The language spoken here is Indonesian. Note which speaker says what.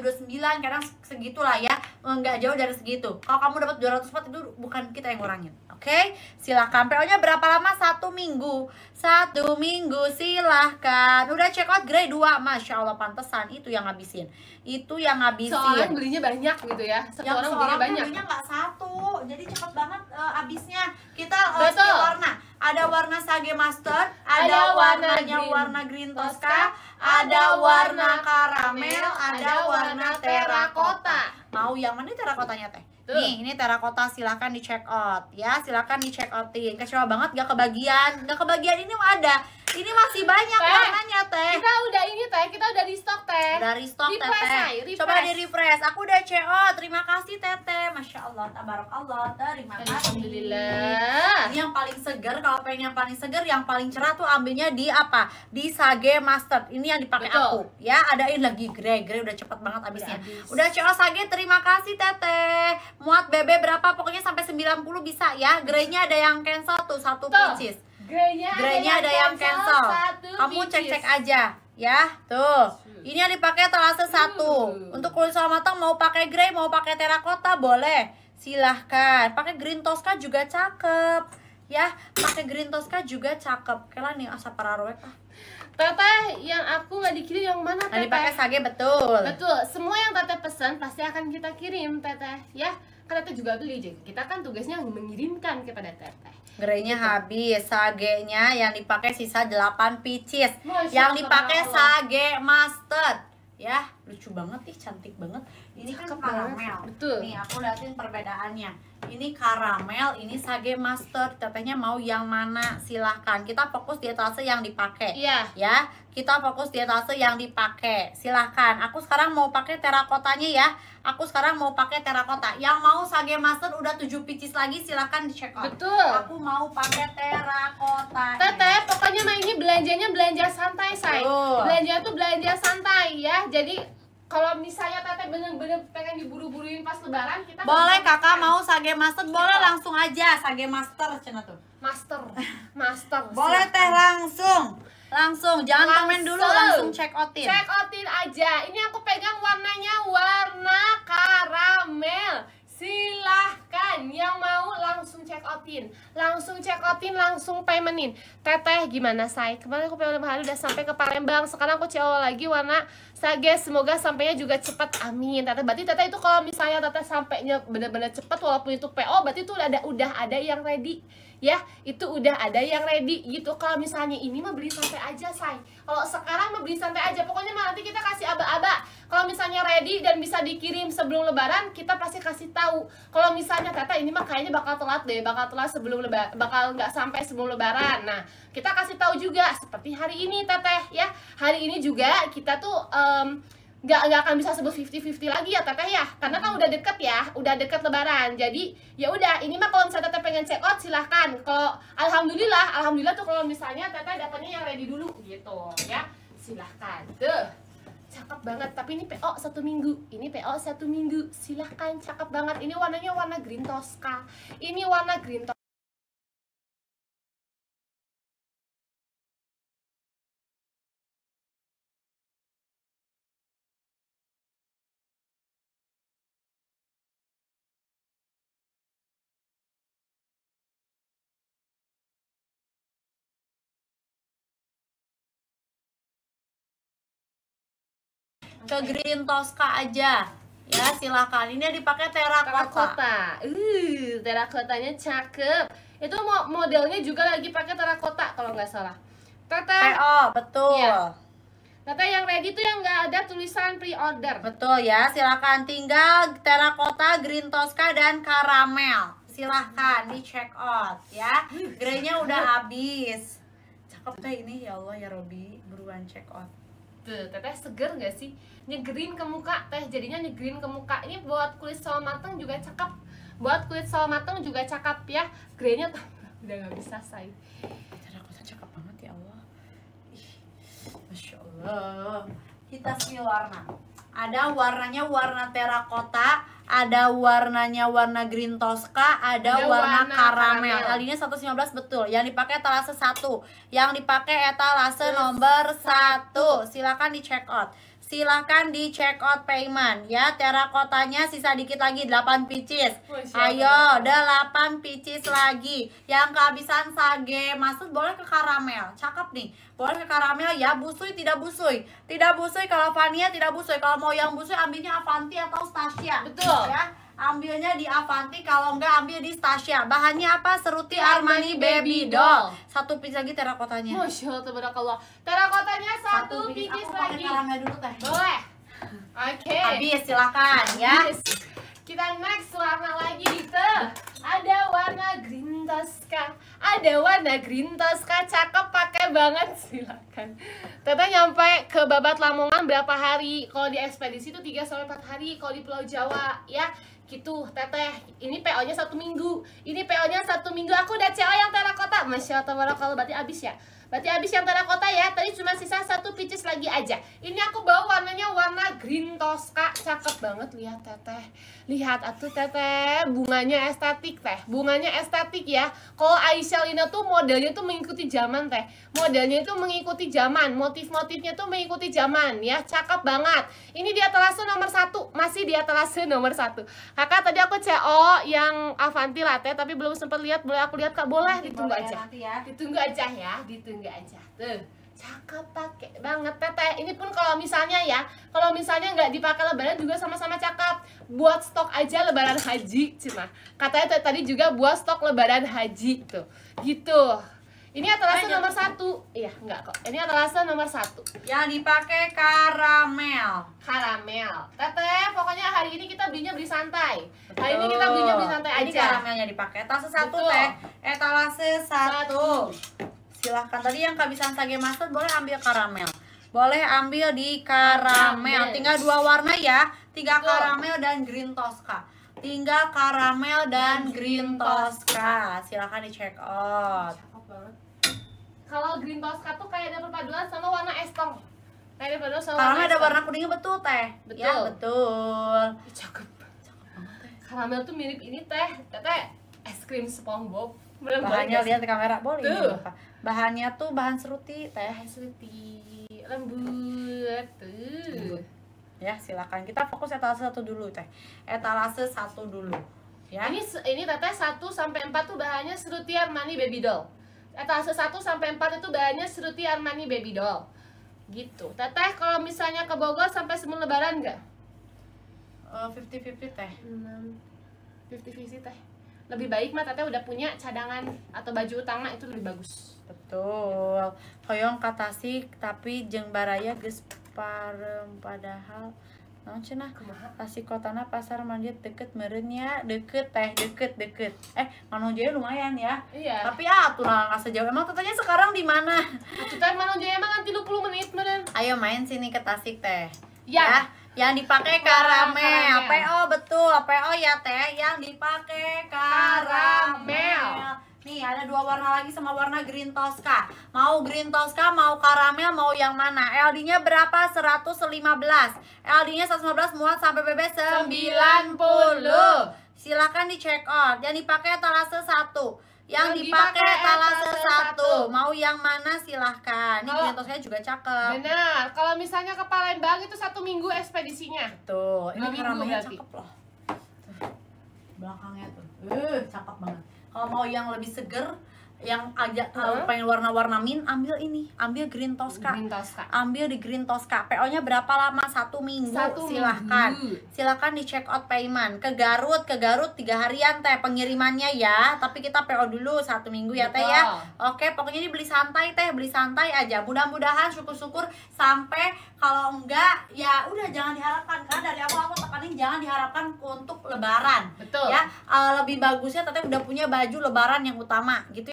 Speaker 1: 229 kadang segitulah ya nggak jauh dari segitu kalau kamu dapat empat itu bukan kita yang ngurangin oke okay? silahkan PO nya berapa lama satu minggu satu minggu silahkan udah check out grade 2 Masya Allah pantesan itu yang ngabisin itu yang ngabisin soalnya belinya banyak gitu ya satu yang orang belinya banyak belinya nggak satu jadi cepet banget uh, eh, abisnya kita uh, eh, warna ada warna Sage Master, ada, ada warnanya warna green, warna green
Speaker 2: Tosca, ada warna karamel, ada warna terakota.
Speaker 1: Mau yang mana terakotanya teh? Tuh. Nih, ini terakota silahkan di check out ya, silahkan di check outin. Kecewa banget gak kebagian, gak kebagian ini ada ini masih banyak teh. warnanya teh. Kita udah ini teh, kita udah di stok teh. Dari stok teh. teh. Coba di refresh. Aku udah CO. Terima kasih teteh. Masya Allah, tabarakallah. Terima kasih.
Speaker 2: Alhamdulillah. Ini
Speaker 1: yang paling segar. Kalau pengen yang paling segar, yang paling cerah tuh ambilnya di apa? Di sage Master. Ini yang dipakai Betul. aku. Ya, adain lagi grey grey udah cepet banget habisnya. Udah, udah CO sage. Terima kasih teteh. Muat bebe berapa? Pokoknya sampai 90 bisa ya. Greynya ada yang cancel tuh satu pieces. Grey-nya ada, ada yang cancel. Satu Kamu cek-cek aja ya. Tuh. Ini yang dipakai talase satu. Untuk kulit sawo matang mau pakai grey, mau pakai terakota boleh. Silahkan. Pakai green tosca juga cakep. Ya, pakai green tosca juga cakep. Kela nih asap pararoek
Speaker 2: ah. Teteh yang aku nggak dikirim yang mana tete? Yang dipakai sage betul. Betul. Semua yang teteh pesan pasti akan kita kirim teteh ya kan teteh juga beli jadi kita kan tugasnya mengirimkan kepada teteh
Speaker 1: gerainya gitu. habis sagenya yang dipakai sisa 8 pieces yang dipakai sage mustard ya lucu banget nih, cantik banget ini kan Cakep kan karamel betul nih aku liatin perbedaannya ini karamel ini sage master tetehnya mau yang mana silahkan kita fokus di etalase yang dipakai iya yeah. ya kita fokus di etalase yang dipakai silahkan aku sekarang mau pakai terakotanya ya aku sekarang mau pakai terakota yang mau sage master udah 7 picis lagi silahkan dicek out betul aku mau pakai terakota teteh pokoknya ini belanjanya belanja santai say belanja
Speaker 2: tuh belanja santai ya jadi kalau misalnya teteh bener-bener pengen diburu-buruin pas lebaran kita boleh kakak mau sage master boleh gitu. langsung
Speaker 1: aja sage master cina tuh
Speaker 2: master master boleh teh
Speaker 1: langsung langsung jangan langsung. komen dulu langsung check outin check
Speaker 2: outin aja ini aku pegang warnanya warna karamel silahkan yang mau langsung check outin langsung check outin langsung paymentin teteh gimana saya kemarin aku pengen hari udah sampai ke Palembang sekarang aku cewek lagi warna sage semoga sampainya juga cepat amin teteh berarti teteh itu kalau misalnya teteh sampainya bener-bener cepat walaupun itu PO berarti itu ada udah ada yang ready ya itu udah ada yang ready gitu kalau misalnya ini mah beli sampai aja say kalau sekarang mah beli sampai aja pokoknya mah nanti kita kasih aba-aba kalau misalnya ready dan bisa dikirim sebelum lebaran, kita pasti kasih tahu. Kalau misalnya Teta ini mah kayaknya bakal telat deh, bakal telat sebelum lebaran, bakal nggak sampai sebelum lebaran. Nah, kita kasih tahu juga seperti hari ini Teteh ya. Hari ini juga kita tuh um, nggak nggak akan bisa sebut 50-50 lagi ya teteh ya karena kan udah deket ya udah deket lebaran jadi ya udah ini mah kalau misalnya teteh pengen check out silahkan kalau alhamdulillah alhamdulillah tuh kalau misalnya teteh datangnya yang ready dulu gitu ya silahkan tuh cakep banget tapi ini PO satu minggu ini PO satu minggu silahkan cakep banget ini warnanya warna green tosca ini warna green tosca
Speaker 1: ke Green Tosca aja
Speaker 2: ya silakan
Speaker 1: ini dipakai terakota
Speaker 2: uh, terakotanya cakep itu modelnya juga lagi pakai terakota kalau nggak salah Tata PO betul ya. Tata yang ready tuh yang nggak ada tulisan pre-order betul ya
Speaker 1: silakan tinggal terakota green tosca dan karamel silahkan di check out ya grenya udah habis cakep deh ini ya
Speaker 2: Allah ya Robi buruan check out tuh teteh seger nggak sih? Nyegerin ke muka teh, jadinya nyegerin ke muka. Ini buat kulit sawo mateng juga cakep. Buat kulit sawo mateng juga cakep ya. tuh udah nggak bisa say. Cara aku cakep banget ya Allah. Ih,
Speaker 1: Masya Allah. Kita sih warna. Ada warnanya warna terakota, ada warnanya warna green tosca, ada, ya, warna, warna karamel. Alinya 115 betul. Yang dipakai etalase 1, yang dipakai etalase yes. nomor 1. Silakan di check out silahkan di check out payment ya terakotanya sisa dikit lagi 8 pieces ayo udah 8 pieces lagi yang kehabisan sage maksud boleh ke karamel cakep nih boleh ke karamel ya busui tidak busui tidak busui kalau Vania tidak busui kalau mau yang busui ambilnya Avanti atau Stasia betul ya ambilnya di Avanti kalau enggak ambil di Stasia bahannya apa seruti Armani, baby, baby doll. satu piece lagi terakotanya masya allah
Speaker 2: terakotanya satu, satu piece, piece lagi pakai dulu teh boleh oke okay. habis silakan ya habis. kita next warna lagi gitu ada warna green Tosca ada warna green Tosca cakep pakai banget silakan Teteh nyampe ke Babat Lamongan berapa hari kalau di ekspedisi itu 3 sampai 4 hari kalau di Pulau Jawa ya gitu teteh ini PO nya satu minggu ini PO nya satu minggu aku udah CO yang terakota masya Allah kalau berarti abis ya Berarti habis yang terakota ya. Tadi cuma sisa satu peaches lagi aja. Ini aku bawa warnanya warna green tosca. Cakep banget lihat teteh. Lihat atuh teteh, bunganya estetik teh. Bunganya estetik ya. Kalau Aisyah Lina tuh modelnya tuh mengikuti zaman teh. Modelnya itu mengikuti zaman, motif-motifnya tuh mengikuti zaman ya. Cakep banget. Ini di atas nomor satu, masih di atas nomor satu. Kakak tadi aku CO yang Avanti latte tapi belum sempat lihat. Boleh aku lihat Kak? Boleh, ditunggu aja. ya. Ditunggu aja ya. Ditunggu enggak aja tuh cakep pakai banget teteh ini pun kalau misalnya ya kalau misalnya nggak dipakai lebaran juga sama-sama cakep buat stok aja lebaran haji cuma katanya tadi juga buat stok lebaran haji tuh gitu
Speaker 1: ini atalasa nomor
Speaker 2: satu iya enggak kok ini atalasa nomor satu yang dipakai karamel karamel teteh pokoknya hari ini kita belinya beli santai Betul. hari ini kita belinya beli santai aja ini karamelnya
Speaker 1: dipakai tas satu teh etalase eh, satu, satu silahkan tadi yang kehabisan sage mustard boleh ambil karamel boleh ambil di karamel tinggal dua warna ya tiga karamel dan green tosca tinggal karamel dan green tosca silahkan di check out
Speaker 2: kalau green tosca tuh kayak ada perpaduan sama warna estong kayak ada perpaduan sama karamel ada warna
Speaker 1: kuningnya betul teh betul ya,
Speaker 2: betul cakep cakep banget teh karamel tuh mirip ini teh teh es krim SpongeBob belum bahannya lihat di kamera boleh tuh. bahannya tuh bahan seruti teh seruti
Speaker 1: lembut tuh lembut. ya silakan kita
Speaker 2: fokus etalase satu dulu teh etalase satu dulu ya ini ini teteh satu sampai empat tuh bahannya seruti Armani baby doll etalase satu sampai empat itu bahannya seruti Armani baby doll gitu teteh kalau misalnya ke Bogor sampai sebelum lebaran nggak eh, fifty fifty teh fifty fifty teh lebih baik mah teteh udah punya cadangan atau baju utama itu lebih bagus betul hoyong
Speaker 1: kata sih tapi jeng baraya geus parem padahal cina. kasih kau kotana pasar mandi deket merenya deket teh deket deket eh manojaya lumayan ya iya tapi ya atuh lah nggak sejauh emang tetanya sekarang di mana kita manojaya emang nanti 20 menit meren ayo main sini ke Tasik teh iya. ya, ya yang dipakai ya? karamel. karamel. Oh, PO betul, PO ya? Oh, ya Teh, yang dipakai karamel. karamel. Nih, ada dua warna lagi sama warna green Tosca. Mau green Tosca, mau karamel, mau yang mana? LD-nya berapa? 115. LD-nya 115 muat sampai BB 90. 90. Silakan di check out. Yang dipakai talase 1 yang dipakai etalase satu mau yang mana silahkan ini oh.
Speaker 2: saya juga cakep benar kalau misalnya ke Palembang itu satu minggu ekspedisinya tuh
Speaker 1: ini keramaian cakep loh tuh. belakangnya tuh
Speaker 2: uh, cakep banget
Speaker 1: kalau mau yang lebih seger yang agak uh, huh? pengen warna-warna mint ambil ini ambil green tosca, green tosca. ambil di green tosca po nya berapa lama satu minggu satu silahkan minggu. silahkan di check out payment ke Garut ke Garut tiga harian teh pengirimannya ya tapi kita po dulu satu minggu ya teh ya oke pokoknya ini beli santai teh beli santai aja mudah-mudahan syukur-syukur sampai kalau enggak ya udah jangan diharapkan karena dari awal aku tekanin jangan diharapkan untuk lebaran betul ya eh, lebih bagusnya teteh udah punya baju lebaran yang utama gitu ya.